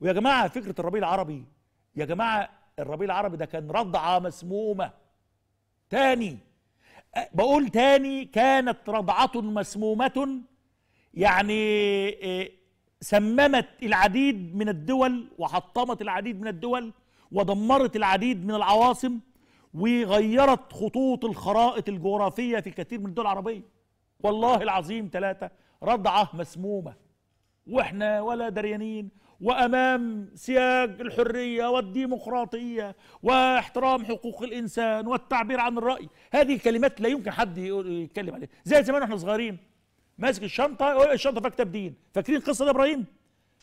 ويا جماعه فكره الربيع العربي يا جماعه الربيع العربي ده كان رضعه مسمومه تاني بقول تاني كانت رضعه مسمومه يعني آه، سممت العديد من الدول وحطمت العديد من الدول ودمرت العديد من العواصم وغيرت خطوط الخرائط الجغرافية في كثير من الدول العربية والله العظيم ثلاثة رضعة مسمومة واحنا ولا دريانين وامام سياج الحريه والديمقراطيه واحترام حقوق الانسان والتعبير عن الراي هذه الكلمات لا يمكن حد يتكلم عليها زي زمان واحنا صغيرين ماسك الشنطه الشنطه فيها كتاب دين فاكرين القصه دي ابراهيم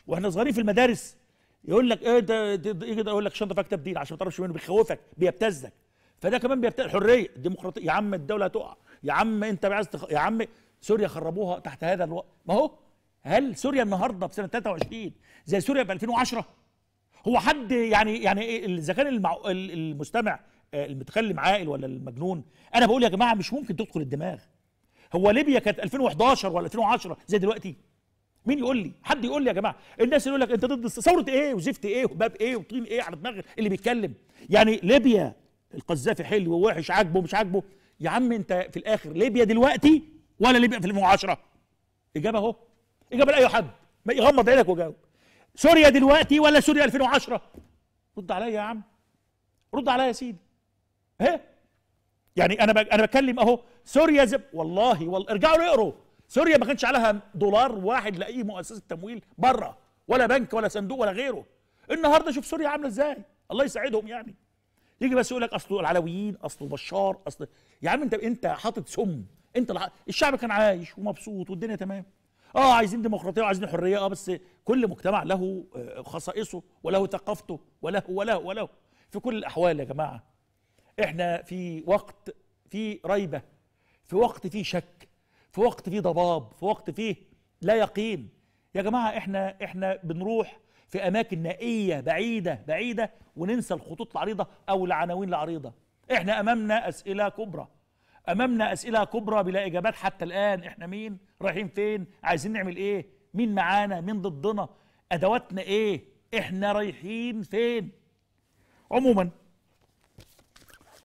واحنا صغيرين في المدارس يقول لك ايه ده يجي يقول لك شنطه فيها كتاب دين عشان ما تعرفش منه بيخوفك بيبتزك فده كمان بيبتزك الحريه الديمقراطيه يا عم الدوله هتقع يا عم انت عايز تخ... يا عم سوريا خربوها تحت هذا الوقت ما هو هل سوريا النهارده في سنه 23 زي سوريا في 2010 هو حد يعني يعني إيه، اذا كان المستمع آه، المتكلم عاقل ولا المجنون انا بقول يا جماعه مش ممكن تدخل الدماغ هو ليبيا كانت 2011 ولا 2010 زي دلوقتي مين يقول لي حد يقول لي يا جماعه الناس يقول لك انت ضد ثوره ايه وزفت ايه وباب ايه وطين ايه على دماغ اللي بيتكلم يعني ليبيا القذافي حلو ووحش عاجبه مش عاجبه يا عم انت في الاخر ليبيا دلوقتي ولا ليبيا في 2010 اجابه اهو يقابل لاي حد ما يغمض عينك وجاوب سوريا دلوقتي ولا سوريا 2010 رد عليا يا عم رد عليا يا سيدي ايه يعني انا انا بكلم اهو سوريا زب والله والله ارجعوا اقروا سوريا ما كانش عليها دولار واحد لاي مؤسسه تمويل بره ولا بنك ولا صندوق ولا غيره النهارده شوف سوريا عامله ازاي الله يساعدهم يعني يجي بس يقول لك اصل العلويين اصل بشار اصل يا عم انت انت حاطط سم انت الشعب كان عايش ومبسوط والدنيا تمام اه عايزين ديمقراطيه وعايزين حريه اه بس كل مجتمع له آه، خصائصه وله ثقافته وله وله وله في كل الاحوال يا جماعه احنا في وقت فيه ريبه في وقت فيه شك في وقت فيه ضباب في وقت فيه لا يقين يا جماعه احنا احنا بنروح في اماكن نائيه بعيده بعيده وننسى الخطوط العريضه او العناوين العريضه احنا امامنا اسئله كبرى امامنا اسئله كبرى بلا اجابات حتى الان احنا مين رايحين فين عايزين نعمل ايه مين معانا مين ضدنا ادواتنا ايه احنا رايحين فين عموما